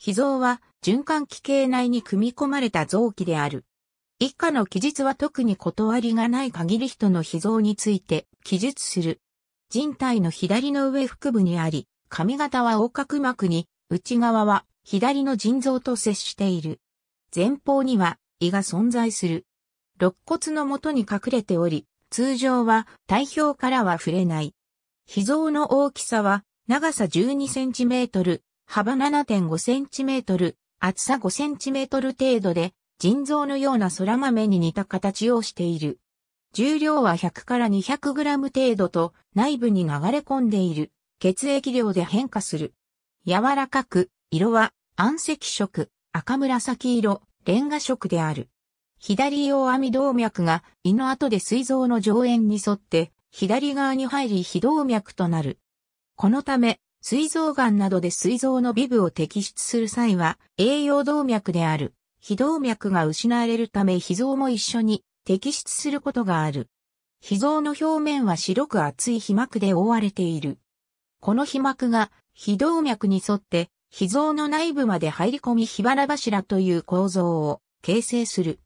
脾臓は循環器系内に組み込まれた臓器である。以下の記述は特に断りがない限り人の脾臓について記述する。人体の左の上腹部にあり、髪型は横隔膜に、内側は左の腎臓と接している。前方には胃が存在する。肋骨の元に隠れており、通常は体表からは触れない。脾臓の大きさは長さ12センチメートル、幅 7.5cm、厚さ 5cm 程度で、腎臓のような空豆に似た形をしている。重量は100から 200g 程度と内部に流れ込んでいる。血液量で変化する。柔らかく、色は暗赤色、赤紫色、レンガ色である。左用網動脈が胃の後で膵臓の上縁に沿って左側に入り非動脈となる。このため膵臓がんなどで膵臓の微部を摘出する際は、栄養動脈である、非動脈が失われるため脾臓も一緒に摘出することがある。脾臓の表面は白く厚い皮膜で覆われている。この皮膜が非動脈に沿って脾臓の内部まで入り込み火腹柱という構造を形成する。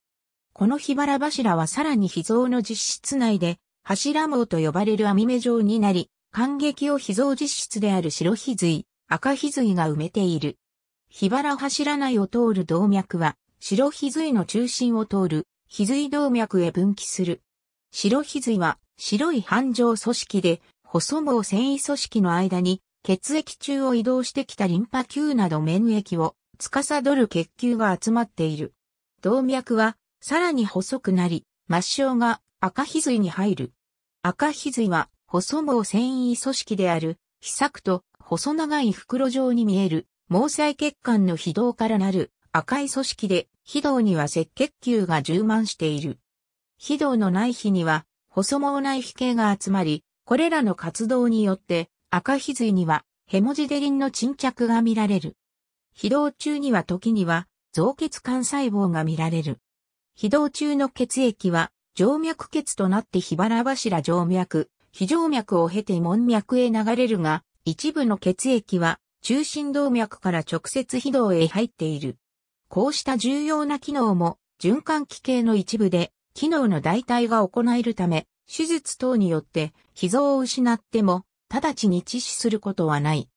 この火腹柱はさらに脾臓の実質内で柱網と呼ばれる網目状になり、感激を秘蔵実質である白ひ髄、赤ひ髄が埋めている。走原ないを通る動脈は、白ひ髄の中心を通る、ひ髄動脈へ分岐する。白ひ髄は、白い繁盛組織で、細毛繊維組織の間に、血液中を移動してきたリンパ球など免疫を、司る血球が集まっている。動脈は、さらに細くなり、末梢が赤ひ髄に入る。赤ひ髄は細毛繊維組織である、被作と細長い袋状に見える、毛細血管の非道からなる赤い組織で、非道には赤血球が充満している。非道の内皮には、細毛内皮系が集まり、これらの活動によって、赤皮髄には、ヘモジデリンの沈着が見られる。非道中には時には、造血幹細胞が見られる。非道中の血液は、静脈血となって火花柱静脈、非常脈を経て門脈へ流れるが、一部の血液は中心動脈から直接非道へ入っている。こうした重要な機能も循環器系の一部で、機能の代替が行えるため、手術等によって、脾臓を失っても、直ちに致死することはない。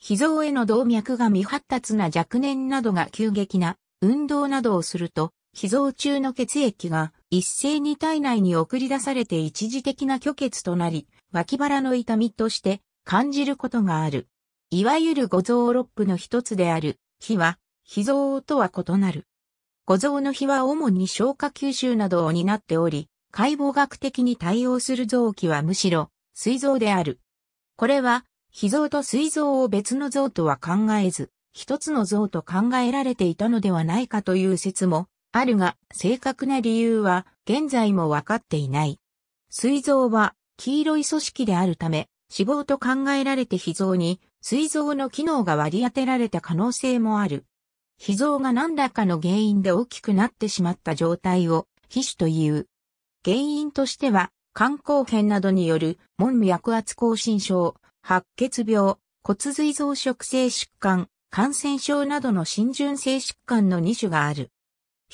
脾臓への動脈が未発達な若年などが急激な運動などをすると、脾臓中の血液が一斉に体内に送り出されて一時的な虚血となり、脇腹の痛みとして感じることがある。いわゆる五臓六腑の一つである、火は、脾臓とは異なる。五臓の火は主に消化吸収などを担っており、解剖学的に対応する臓器はむしろ、膵臓である。これは、脾臓と膵臓を別の臓とは考えず、一つの像と考えられていたのではないかという説もあるが、正確な理由は現在もわかっていない。膵臓は黄色い組織であるため、脂肪と考えられて脾臓に膵臓の機能が割り当てられた可能性もある。脾臓が何らかの原因で大きくなってしまった状態を皮腫という。原因としては、肝硬変などによる、門脈圧亢進症、白血病、骨髄増殖性疾患、感染症などの浸潤性疾患の2種がある。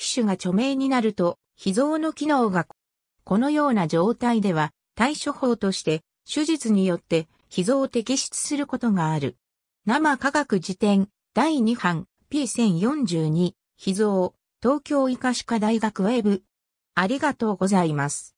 機種が著名になると、脾臓の機能がこのような状態では対処法として手術によって脾臓を摘出することがある。生科学辞典第2版 P1042 脾臓、東京医科歯科大学ウェブありがとうございます。